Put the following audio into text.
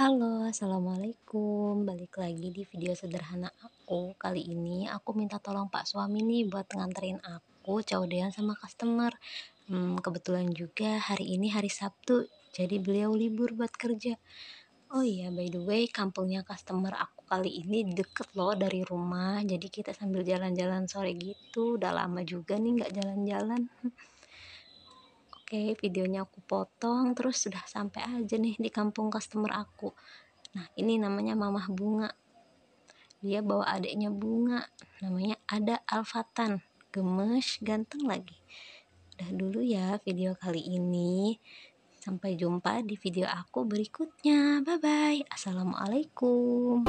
Halo, Assalamualaikum. Balik lagi di video sederhana aku. Kali ini aku minta tolong Pak suami nih buat nganterin aku caudean sama customer. Hmm, kebetulan juga hari ini hari Sabtu, jadi beliau libur buat kerja. Oh iya, by the way, kampungnya customer aku kali ini deket loh dari rumah. Jadi kita sambil jalan-jalan sore gitu. Udah lama juga nih gak jalan-jalan. Oke, videonya aku potong terus sudah sampai aja nih di kampung customer aku. Nah, ini namanya Mamah Bunga. Dia bawa adiknya Bunga, namanya ada Alfatan. Gemes, ganteng lagi. Udah dulu ya video kali ini. Sampai jumpa di video aku berikutnya. Bye bye. Assalamualaikum.